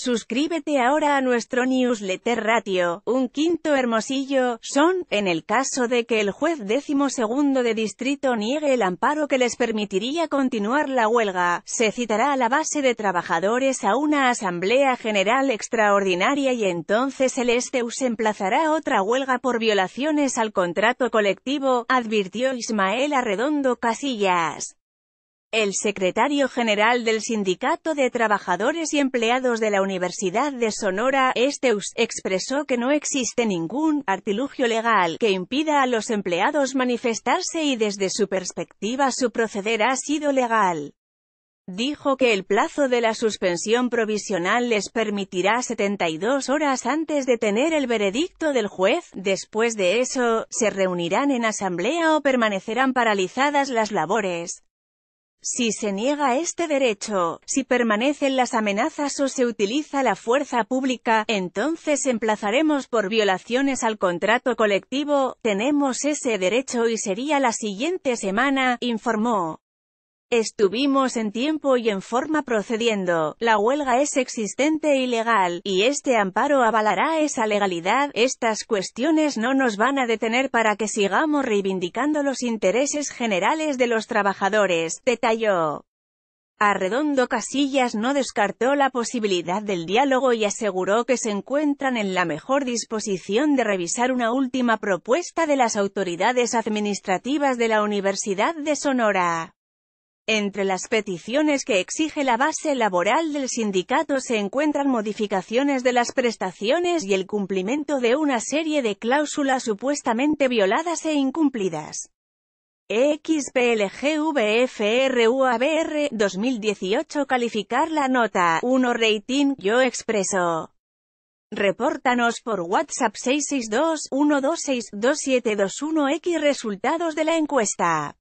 Suscríbete ahora a nuestro newsletter ratio, un quinto hermosillo, son, en el caso de que el juez décimo segundo de distrito niegue el amparo que les permitiría continuar la huelga, se citará a la base de trabajadores a una asamblea general extraordinaria y entonces el Esteus emplazará otra huelga por violaciones al contrato colectivo, advirtió Ismael Arredondo Casillas. El secretario general del Sindicato de Trabajadores y Empleados de la Universidad de Sonora, Esteus, expresó que no existe ningún artilugio legal que impida a los empleados manifestarse y desde su perspectiva su proceder ha sido legal. Dijo que el plazo de la suspensión provisional les permitirá 72 horas antes de tener el veredicto del juez, después de eso, se reunirán en asamblea o permanecerán paralizadas las labores. Si se niega este derecho, si permanecen las amenazas o se utiliza la fuerza pública, entonces emplazaremos por violaciones al contrato colectivo, tenemos ese derecho y sería la siguiente semana, informó. Estuvimos en tiempo y en forma procediendo, la huelga es existente y legal, y este amparo avalará esa legalidad, estas cuestiones no nos van a detener para que sigamos reivindicando los intereses generales de los trabajadores, detalló. Arredondo Casillas no descartó la posibilidad del diálogo y aseguró que se encuentran en la mejor disposición de revisar una última propuesta de las autoridades administrativas de la Universidad de Sonora. Entre las peticiones que exige la base laboral del sindicato se encuentran modificaciones de las prestaciones y el cumplimiento de una serie de cláusulas supuestamente violadas e incumplidas. XPLGVFRUABR 2018 Calificar la nota 1 Rating Yo Expreso Repórtanos por WhatsApp 662-126-2721X Resultados de la encuesta